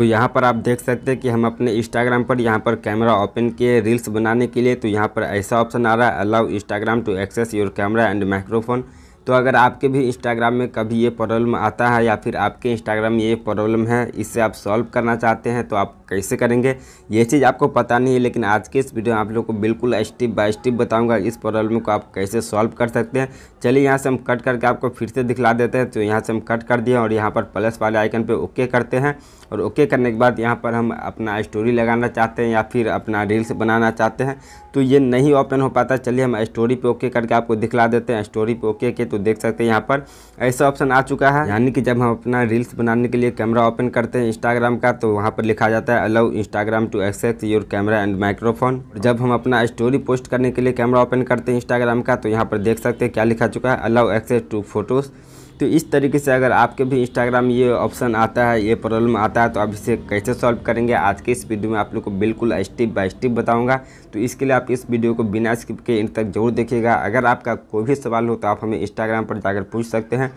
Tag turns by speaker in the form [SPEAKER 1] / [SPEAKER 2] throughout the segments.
[SPEAKER 1] तो यहाँ पर आप देख सकते हैं कि हम अपने इंस्टाग्राम पर यहाँ पर कैमरा ओपन किए रील्स बनाने के लिए तो यहाँ पर ऐसा ऑप्शन आ रहा है allow Instagram to access your camera and microphone तो अगर आपके भी इंस्टाग्राम में कभी ये प्रॉब्लम आता है या फिर आपके इंस्टाग्राम में ये प्रॉब्लम है इससे आप सॉल्व करना चाहते हैं तो आप कैसे करेंगे ये चीज़ आपको पता नहीं है लेकिन आज के इस वीडियो में आप लोग को बिल्कुल स्टेप बाय स्टेप बताऊंगा इस प्रॉब्लम को आप कैसे सॉल्व कर सकते हैं चलिए यहाँ से हम कट करके आपको फिर से दिखला देते हैं तो यहाँ से हम कट कर दिए और यहाँ पर प्लस वाले आइकन पर ओके करते हैं और ओके करने के बाद यहाँ पर हम अपना स्टोरी लगाना चाहते हैं या फिर अपना रील्स बनाना चाहते हैं तो ये नहीं ओपन हो पाता चलिए हम स्टोरी पर ओके करके आपको दिखला देते हैं स्टोरी पर ओके के तो देख सकते हैं यहाँ पर ऐसा ऑप्शन आ चुका है यानी कि जब हम अपना रील्स बनाने के लिए कैमरा ओपन करते हैं इंस्टाग्राम का तो वहाँ पर लिखा जाता है allow Instagram to access your camera and microphone जब हम अपना स्टोरी पोस्ट करने के लिए कैमरा ओपन करते हैं इंस्टाग्राम का तो यहाँ पर देख सकते हैं क्या लिखा चुका है अलाउ एक्सेस टू फोटोज़ तो इस तरीके से अगर आपके भी इंस्टाग्राम ये ऑप्शन आता है ये प्रॉब्लम आता है तो आप इसे कैसे सॉल्व करेंगे आज के इस वीडियो में आप लोग को बिल्कुल स्टेप बाय स्टेप बताऊंगा तो इसके लिए आप इस वीडियो को बिना स्किप के इन तक जरूर देखिएगा अगर आपका कोई भी सवाल हो तो आप हमें इंस्टाग्राम पर जाकर पूछ सकते हैं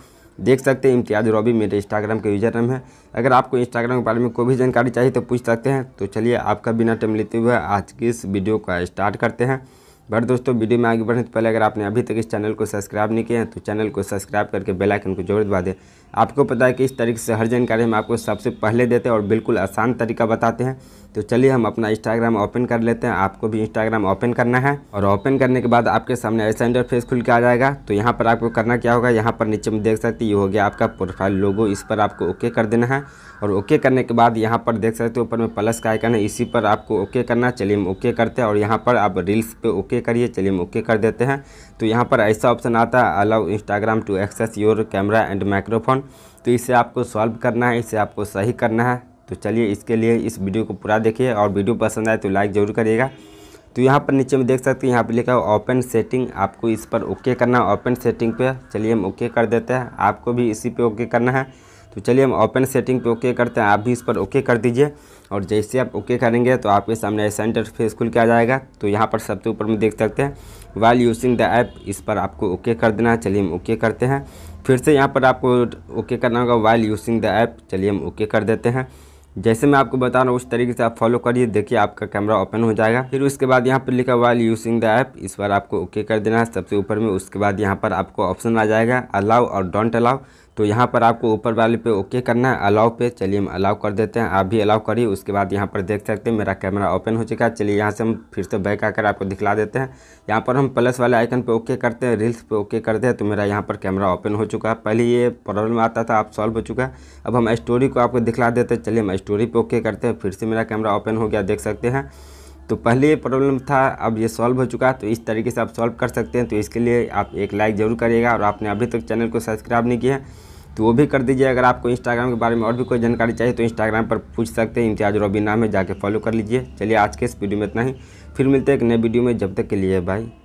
[SPEAKER 1] देख सकते हैं इम्तियाज रॉबी मेरे इंस्टाग्राम के यूजर नेम है अगर आपको इंस्टाग्राम के बारे में कोई भी जानकारी चाहिए तो पूछ सकते हैं तो चलिए आपका बिना टाइम लेते हुए आज की इस वीडियो का स्टार्ट करते हैं बट दोस्तों वीडियो में आगे बढ़ने से तो पहले अगर आपने अभी तक इस चैनल को सब्सक्राइब नहीं किया है तो चैनल को सब्सक्राइब करके बेल आइकन को जरूर दबा दें आपको पता है कि इस तरीके से हर जानकारी हम आपको सबसे पहले देते हैं और बिल्कुल आसान तरीका बताते हैं तो चलिए हम अपना इंस्टाग्राम ओपन कर लेते हैं आपको भी इंस्टाग्राम ओपन करना है और ओपन करने के बाद आपके सामने ऐसा इंटरफेस खुल के आ जाएगा तो यहाँ पर आपको करना क्या होगा यहाँ पर नीचे में देख सकते ये हो गया आपका प्रोफाइल लोगो इस पर आपको ओके कर देना है और ओके करने के बाद यहाँ पर देख सकते हो ऊपर में प्लस का आइकन है इसी पर आपको ओके करना चलिए हम ओके करते हैं और यहाँ पर आप रील्स पर ओके ओके करिए चलिए हम ओके कर देते हैं तो यहाँ पर ऐसा ऑप्शन आता है allow Instagram to access your camera and microphone तो इसे आपको सॉल्व करना है इसे आपको सही करना है तो चलिए इसके लिए इस वीडियो को पूरा देखिए और वीडियो पसंद आए तो लाइक ज़रूर करिएगा तो यहाँ पर नीचे में देख सकते हैं यहाँ पर लिखा है ओपन सेटिंग आपको इस पर ओके करना है ओपन सेटिंग पे चलिए हम ओके कर देते हैं आपको भी इसी पे ओके करना है तो चलिए हम ओपन सेटिंग पे ओके करते हैं आप भी इस पर ओके कर दीजिए और जैसे आप ओके करेंगे तो आपके सामने ऐसा इंटरफेस खुल के आ जाएगा तो यहाँ पर सबसे ऊपर में देख सकते हैं वाइल यूजिंग द ऐप इस पर आपको ओके कर देना है चलिए हम ओके करते हैं फिर से यहाँ पर आपको ओके करना होगा वाइल यूजिंग द ऐप चलिए हम ओके कर देते हैं जैसे मैं आपको बता रहा हूँ उस तरीके से आप फॉलो करिए देखिए आपका कैमरा ओपन हो जाएगा फिर उसके बाद यहाँ पर लिखा वाइल यूजिंग द ऐप इस बार आपको ओके कर देना है सबसे ऊपर में उसके बाद यहाँ पर आपको ऑप्शन आ जाएगा अलाउ और डोंट अलाउ तो यहाँ पर आपको ऊपर वाले पे ओके करना है अलाउ पे चलिए हम अलाउ कर देते हैं आप भी अलाउ करिए उसके बाद यहाँ पर देख सकते हैं मेरा कैमरा ओपन हो चुका है चलिए यहाँ से हम फिर से बैक आकर आपको दिखला देते हैं यहाँ पर हम प्लस वाले आइकन पे ओके करते हैं रील्स पे ओके करते हैं तो मेरा यहाँ पर कैमरा ओपन हो चुका है पहले ये प्रॉब्लम आता था आप सॉल्व हो चुका है अब हम स्टोरी को आपको दिखला देते हैं चलिए हम स्टोरी पर ओके करते हैं फिर से मेरा कैमरा ओपन हो गया देख सकते हैं तो पहले ये प्रॉब्लम था अब ये सॉल्व हो चुका है तो इस तरीके से आप सॉल्व कर सकते हैं तो इसके लिए आप एक लाइक ज़रूर करिएगा और आपने अभी तक चैनल को सब्सक्राइब नहीं किया तो वो भी कर दीजिए अगर आपको इंस्टाग्राम के बारे में और भी कोई जानकारी चाहिए तो इंस्टाग्राम पर पूछ सकते हैं इम्तियाज रॉबी नाम है जाके फॉलो कर लीजिए चलिए आज के इस वीडियो में इतना ही फिर मिलते हैं एक नए वीडियो में जब तक के लिए बाई